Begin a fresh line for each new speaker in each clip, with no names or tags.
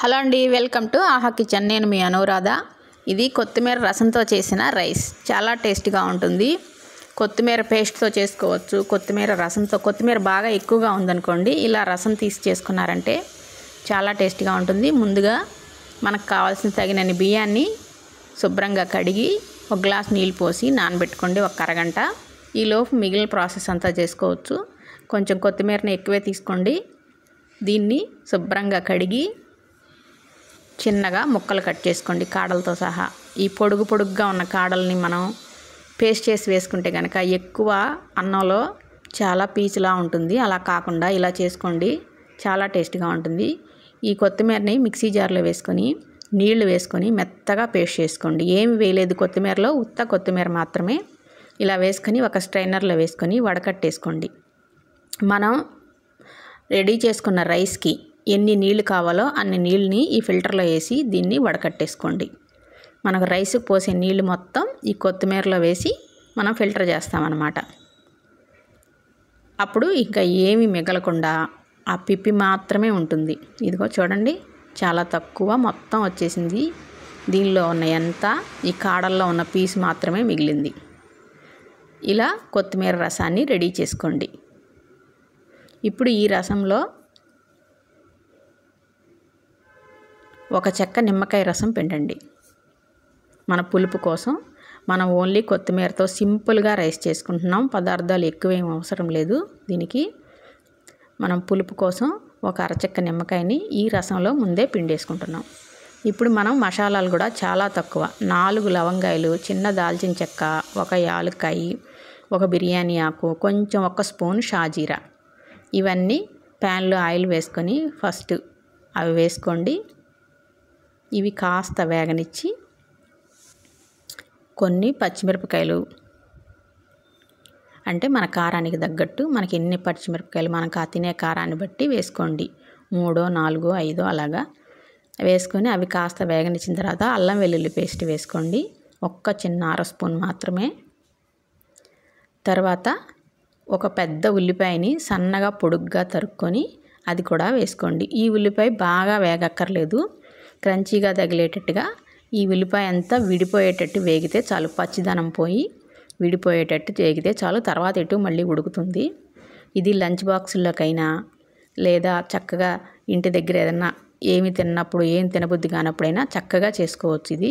hello అండి welcome to ఆహా kitchen నేను మీ అనురాధ ఇది కొత్తిమీర రసంతో చేసిన రైస్ చాలా టేస్టీగా ఉంటుంది కొత్తిమీర పేస్ట్తో చేసుకోవచ్చు కొత్తిమీర రసంతో కొత్తిమీర బాగా ఎక్కువగా ఉందనుకోండి ఇలా రసం తీసి చేసుకున్నారంటే చాలా టేస్టీగా ఉంటుంది ముందుగా మనకు కావాల్సిన తగినన్ని బియ్యాన్ని శుభ్రంగా కడిగి ఒక గ్లాస్ నీళ్ళు పోసి నానబెట్టుకోండి ఒక అరగంట ఈలోపు మిగిలిన ప్రాసెస్ అంతా చేసుకోవచ్చు కొంచెం కొత్తిమీరని ఎక్కువే తీసుకోండి దీన్ని శుభ్రంగా కడిగి చిన్నగా ముక్కలు కట్ చేసుకోండి కాడలతో సహా ఈ పొడుగు పొడుగ్గా ఉన్న కాడల్ని మనం పేస్ట్ చేసి వేసుకుంటే కనుక ఎక్కువ అన్నంలో చాలా పీచులా ఉంటుంది అలా కాకుండా ఇలా చేసుకోండి చాలా టేస్ట్గా ఉంటుంది ఈ కొత్తిమీరని మిక్సీ జార్లో వేసుకొని నీళ్లు వేసుకొని మెత్తగా పేస్ట్ చేసుకోండి ఏమి వేయలేదు కొత్తిమీరలో ఉత్త కొత్తిమీర మాత్రమే ఇలా వేసుకొని ఒక స్ట్రైనర్లో వేసుకొని వడకట్టేసుకోండి మనం రెడీ చేసుకున్న రైస్కి ఎన్ని నీళ్ళు కావాలో అన్ని నీళ్ళని ఈ ఫిల్టర్లో వేసి దీన్ని వడకట్టేసుకోండి మనకు రైస్కి పోసే నీళ్ళు మొత్తం ఈ కొత్తిమీరలో వేసి మనం ఫిల్టర్ చేస్తామన్నమాట అప్పుడు ఇంకా ఏమి మిగలకుండా ఆ పిప్పి మాత్రమే ఉంటుంది ఇదిగో చూడండి చాలా తక్కువ మొత్తం వచ్చేసింది దీనిలో ఉన్న ఎంత ఈ కాడల్లో ఉన్న పీస్ మాత్రమే మిగిలింది ఇలా కొత్తిమీర రసాన్ని రెడీ చేసుకోండి ఇప్పుడు ఈ రసంలో ఒక చెక్క నిమ్మకాయ రసం పిండండి మన పులుపు కోసం మనం ఓన్లీ కొత్తిమీరతో సింపుల్గా రైస్ చేసుకుంటున్నాం పదార్థాలు ఎక్కువేం అవసరం లేదు దీనికి మనం పులుపు కోసం ఒక అరచెక్క నిమ్మకాయని ఈ రసంలో ముందే పిండేసుకుంటున్నాం ఇప్పుడు మనం మసాలాలు కూడా చాలా తక్కువ నాలుగు లవంగాయలు చిన్న దాల్చిన చెక్క ఒక యాలుక్కాయి ఒక బిర్యానీ ఆకు కొంచెం ఒక స్పూన్ షాజీరా ఇవన్నీ ప్యాన్లో ఆయిల్ వేసుకొని ఫస్ట్ అవి వేసుకోండి ఇవి కాస్త వేగనిచ్చి కొన్ని పచ్చిమిరపకాయలు అంటే మన కారానికి తగ్గట్టు మనకి ఎన్ని పచ్చిమిరపకాయలు ఆ తినే కారాన్ని బట్టి వేసుకోండి మూడో నాలుగో ఐదో అలాగా వేసుకొని అవి కాస్త వేగనిచ్చిన తర్వాత అల్లం వెల్లుల్లి పేస్ట్ వేసుకోండి ఒక్క చిన్న అర స్పూన్ మాత్రమే తర్వాత ఒక పెద్ద ఉల్లిపాయని సన్నగా పొడుగ్గా తరుక్కొని అది కూడా వేసుకోండి ఈ ఉల్లిపాయ బాగా వేగక్కర్లేదు క్రంచీగా తగిలేటట్టుగా ఈ ఉల్లిపాయ అంతా విడిపోయేటట్టు వేగితే చాలు పచ్చిదనం పోయి విడిపోయేటట్టు వేగితే చాలు తర్వాత ఎటు మళ్ళీ ఉడుకుతుంది ఇది లంచ్ బాక్సుల్లోకైనా లేదా చక్కగా ఇంటి దగ్గర ఏదన్నా ఏమి తిన్నప్పుడు ఏం తినబుద్ధి కానప్పుడైనా చక్కగా చేసుకోవచ్చు ఇది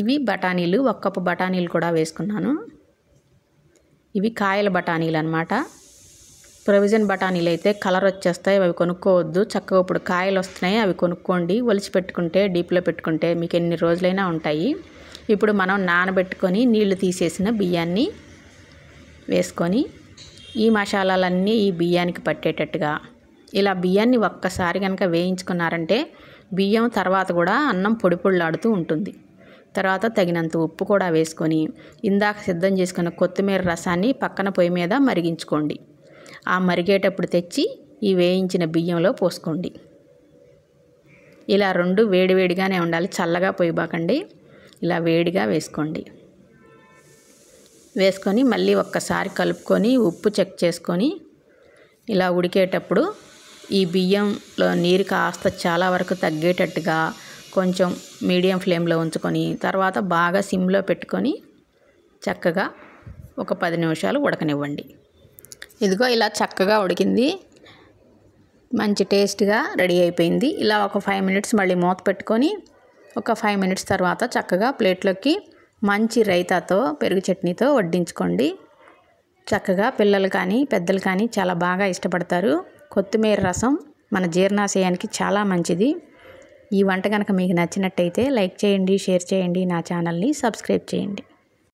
ఇవి బఠానీలు ఒక బఠానీలు కూడా వేసుకున్నాను ఇవి కాయల బఠానీలు అనమాట ప్రొవిజన్ బఠానీలు అయితే కలర్ వచ్చేస్తాయి అవి కొనుక్కోవద్దు చక్కగా ఇప్పుడు కాయలు వస్తున్నాయి అవి కొనుక్కోండి ఒలిచి పెట్టుకుంటే డీప్లో పెట్టుకుంటే మీకు ఎన్ని రోజులైనా ఉంటాయి ఇప్పుడు మనం నానబెట్టుకొని నీళ్లు తీసేసిన బియ్యాన్ని వేసుకొని ఈ మసాలాలన్నీ ఈ బియ్యానికి పట్టేటట్టుగా ఇలా బియ్యాన్ని ఒక్కసారి కనుక వేయించుకున్నారంటే బియ్యం తర్వాత కూడా అన్నం పొడి పొడిలాడుతూ ఉంటుంది తర్వాత తగినంత ఉప్పు కూడా వేసుకొని ఇందాక సిద్ధం చేసుకున్న కొత్తిమీర రసాన్ని పక్కన పొయ్యి మీద మరిగించుకోండి ఆ మరిగేటప్పుడు తెచ్చి ఈ వేయించిన బియ్యంలో పోసుకోండి ఇలా రెండు వేడివేడిగానే ఉండాలి చల్లగా బాకండి ఇలా వేడిగా వేసుకోండి వేసుకొని మళ్ళీ ఒక్కసారి కలుపుకొని ఉప్పు చెక్ చేసుకొని ఇలా ఉడికేటప్పుడు ఈ బియ్యంలో నీరు కాస్త చాలా వరకు తగ్గేటట్టుగా కొంచెం మీడియం ఫ్లేమ్లో ఉంచుకొని తర్వాత బాగా సిమ్లో పెట్టుకొని చక్కగా ఒక పది నిమిషాలు ఉడకనివ్వండి ఇదిగో ఇలా చక్కగా ఉడికింది మంచి టేస్ట్గా రెడీ అయిపోయింది ఇలా ఒక ఫైవ్ మినిట్స్ మళ్ళీ మూత పెట్టుకొని ఒక ఫైవ్ మినిట్స్ తర్వాత చక్కగా ప్లేట్లోకి మంచి రైతాతో పెరుగు చట్నీతో వడ్డించుకోండి చక్కగా పిల్లలు కానీ పెద్దలు కానీ చాలా బాగా ఇష్టపడతారు కొత్తిమీర రసం మన జీర్ణాశయానికి చాలా మంచిది ఈ వంట కనుక మీకు నచ్చినట్టయితే లైక్ చేయండి షేర్ చేయండి నా ఛానల్ని సబ్స్క్రైబ్ చేయండి